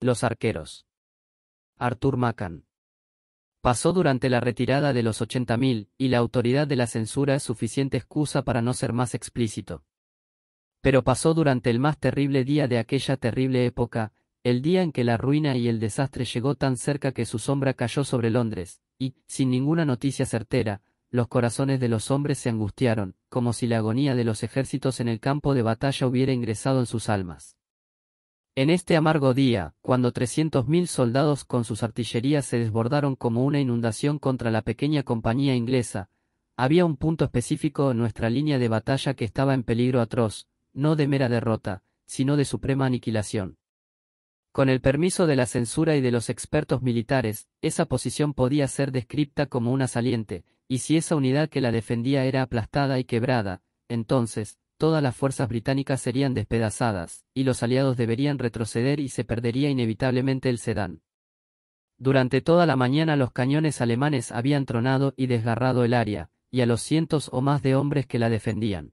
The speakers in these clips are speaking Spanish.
Los arqueros. Arthur Macan. Pasó durante la retirada de los 80.000, y la autoridad de la censura es suficiente excusa para no ser más explícito. Pero pasó durante el más terrible día de aquella terrible época, el día en que la ruina y el desastre llegó tan cerca que su sombra cayó sobre Londres, y, sin ninguna noticia certera, los corazones de los hombres se angustiaron, como si la agonía de los ejércitos en el campo de batalla hubiera ingresado en sus almas. En este amargo día, cuando 300.000 soldados con sus artillerías se desbordaron como una inundación contra la pequeña compañía inglesa, había un punto específico en nuestra línea de batalla que estaba en peligro atroz, no de mera derrota, sino de suprema aniquilación. Con el permiso de la censura y de los expertos militares, esa posición podía ser descripta como una saliente, y si esa unidad que la defendía era aplastada y quebrada, entonces, todas las fuerzas británicas serían despedazadas, y los aliados deberían retroceder y se perdería inevitablemente el sedán. Durante toda la mañana los cañones alemanes habían tronado y desgarrado el área, y a los cientos o más de hombres que la defendían.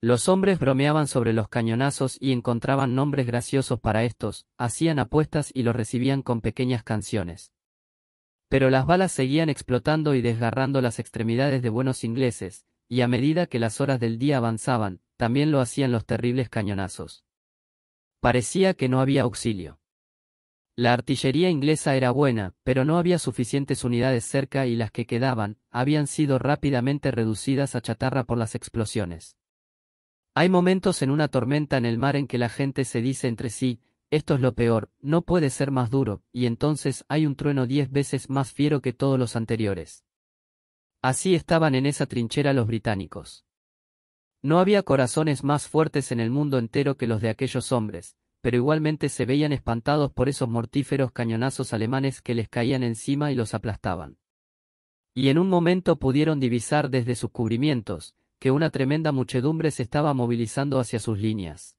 Los hombres bromeaban sobre los cañonazos y encontraban nombres graciosos para estos, hacían apuestas y los recibían con pequeñas canciones. Pero las balas seguían explotando y desgarrando las extremidades de buenos ingleses, y a medida que las horas del día avanzaban, también lo hacían los terribles cañonazos. Parecía que no había auxilio. La artillería inglesa era buena, pero no había suficientes unidades cerca y las que quedaban, habían sido rápidamente reducidas a chatarra por las explosiones. Hay momentos en una tormenta en el mar en que la gente se dice entre sí, esto es lo peor, no puede ser más duro, y entonces hay un trueno diez veces más fiero que todos los anteriores. Así estaban en esa trinchera los británicos. No había corazones más fuertes en el mundo entero que los de aquellos hombres, pero igualmente se veían espantados por esos mortíferos cañonazos alemanes que les caían encima y los aplastaban. Y en un momento pudieron divisar desde sus cubrimientos, que una tremenda muchedumbre se estaba movilizando hacia sus líneas.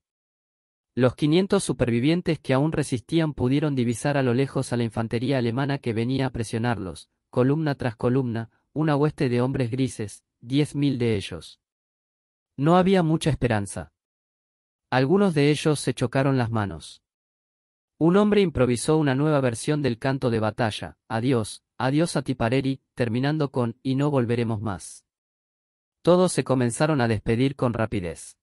Los 500 supervivientes que aún resistían pudieron divisar a lo lejos a la infantería alemana que venía a presionarlos, columna tras columna, una hueste de hombres grises, diez mil de ellos. No había mucha esperanza. Algunos de ellos se chocaron las manos. Un hombre improvisó una nueva versión del canto de batalla, adiós, adiós a Tipareri, terminando con y no volveremos más. Todos se comenzaron a despedir con rapidez.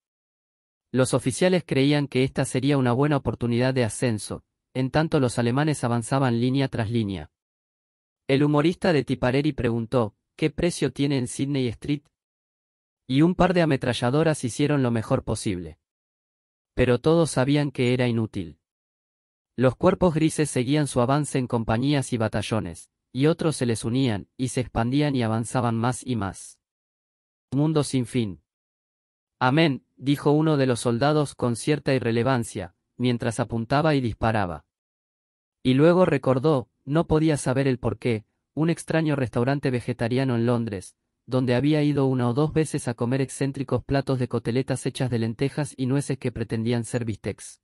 Los oficiales creían que esta sería una buena oportunidad de ascenso, en tanto los alemanes avanzaban línea tras línea, el humorista de tipareri preguntó, ¿qué precio tiene en Sydney Street? Y un par de ametralladoras hicieron lo mejor posible. Pero todos sabían que era inútil. Los cuerpos grises seguían su avance en compañías y batallones, y otros se les unían, y se expandían y avanzaban más y más. Mundo sin fin. Amén, dijo uno de los soldados con cierta irrelevancia, mientras apuntaba y disparaba. Y luego recordó, no podía saber el porqué, un extraño restaurante vegetariano en Londres, donde había ido una o dos veces a comer excéntricos platos de coteletas hechas de lentejas y nueces que pretendían ser bistecs.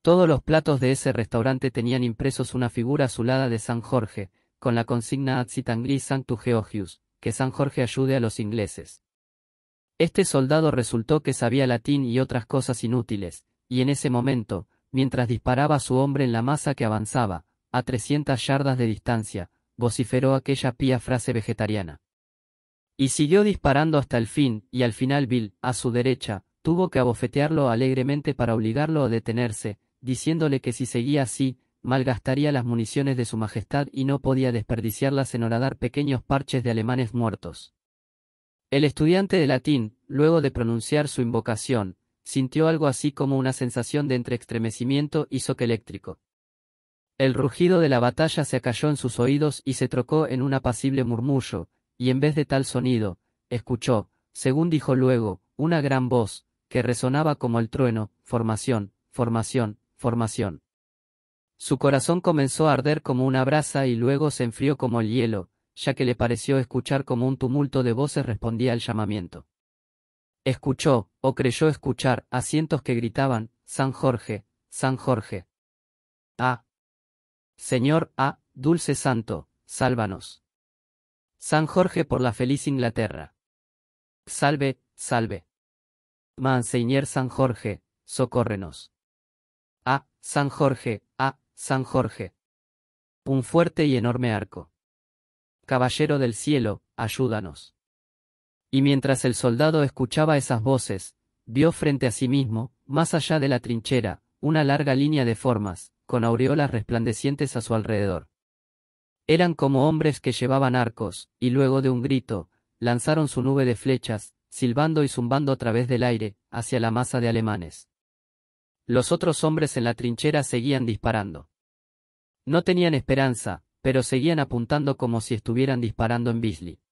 Todos los platos de ese restaurante tenían impresos una figura azulada de San Jorge, con la consigna Atsitangri Sanctu Georgius, que San Jorge ayude a los ingleses. Este soldado resultó que sabía latín y otras cosas inútiles, y en ese momento, mientras disparaba a su hombre en la masa que avanzaba, a 300 yardas de distancia, vociferó aquella pía frase vegetariana. Y siguió disparando hasta el fin, y al final Bill, a su derecha, tuvo que abofetearlo alegremente para obligarlo a detenerse, diciéndole que si seguía así, malgastaría las municiones de su majestad y no podía desperdiciarlas en horadar pequeños parches de alemanes muertos. El estudiante de latín, luego de pronunciar su invocación, sintió algo así como una sensación de entreextremecimiento y soque eléctrico. El rugido de la batalla se acalló en sus oídos y se trocó en un apacible murmullo, y en vez de tal sonido, escuchó, según dijo luego, una gran voz, que resonaba como el trueno, formación, formación, formación. Su corazón comenzó a arder como una brasa y luego se enfrió como el hielo, ya que le pareció escuchar como un tumulto de voces respondía al llamamiento. Escuchó, o creyó escuchar, asientos que gritaban, San Jorge, San Jorge. Ah, Señor A, ah, Dulce Santo, sálvanos. San Jorge por la feliz Inglaterra. Salve, salve. Manseñer San Jorge, socórrenos. Ah, San Jorge, ah, San Jorge. Un fuerte y enorme arco. Caballero del cielo, ayúdanos. Y mientras el soldado escuchaba esas voces, vio frente a sí mismo, más allá de la trinchera, una larga línea de formas, con aureolas resplandecientes a su alrededor. Eran como hombres que llevaban arcos, y luego de un grito, lanzaron su nube de flechas, silbando y zumbando a través del aire, hacia la masa de alemanes. Los otros hombres en la trinchera seguían disparando. No tenían esperanza, pero seguían apuntando como si estuvieran disparando en Bisley.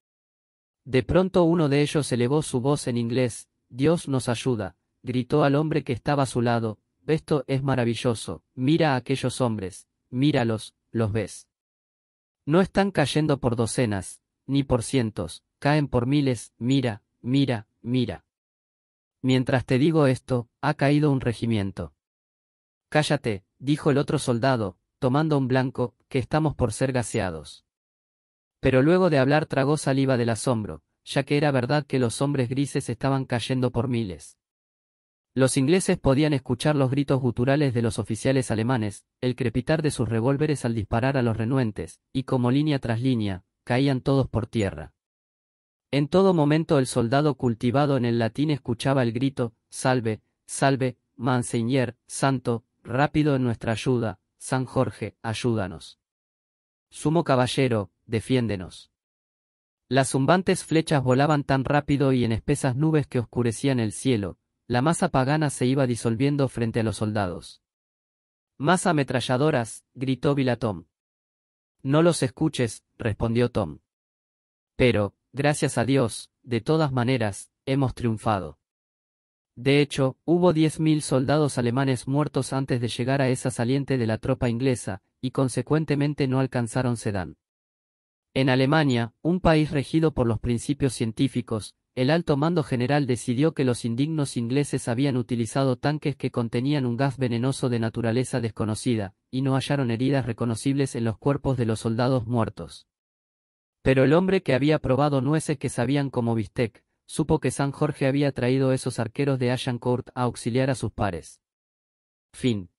De pronto uno de ellos elevó su voz en inglés, Dios nos ayuda, gritó al hombre que estaba a su lado, esto es maravilloso, mira a aquellos hombres, míralos, los ves. No están cayendo por docenas, ni por cientos, caen por miles, mira, mira, mira. Mientras te digo esto, ha caído un regimiento. Cállate, dijo el otro soldado, tomando un blanco, que estamos por ser gaseados. Pero luego de hablar tragó saliva del asombro, ya que era verdad que los hombres grises estaban cayendo por miles. Los ingleses podían escuchar los gritos guturales de los oficiales alemanes, el crepitar de sus revólveres al disparar a los renuentes, y como línea tras línea, caían todos por tierra. En todo momento el soldado cultivado en el latín escuchaba el grito, salve, salve, Manseñer, santo, rápido en nuestra ayuda, San Jorge, ayúdanos. Sumo caballero, defiéndenos. Las zumbantes flechas volaban tan rápido y en espesas nubes que oscurecían el cielo, la masa pagana se iba disolviendo frente a los soldados. Más ametralladoras, gritó Bill Tom. No los escuches, respondió Tom. Pero, gracias a Dios, de todas maneras, hemos triunfado. De hecho, hubo 10.000 soldados alemanes muertos antes de llegar a esa saliente de la tropa inglesa, y consecuentemente no alcanzaron Sedan. En Alemania, un país regido por los principios científicos, el alto mando general decidió que los indignos ingleses habían utilizado tanques que contenían un gas venenoso de naturaleza desconocida, y no hallaron heridas reconocibles en los cuerpos de los soldados muertos. Pero el hombre que había probado nueces que sabían como bistec, supo que San Jorge había traído esos arqueros de Ashencourt a auxiliar a sus pares. Fin.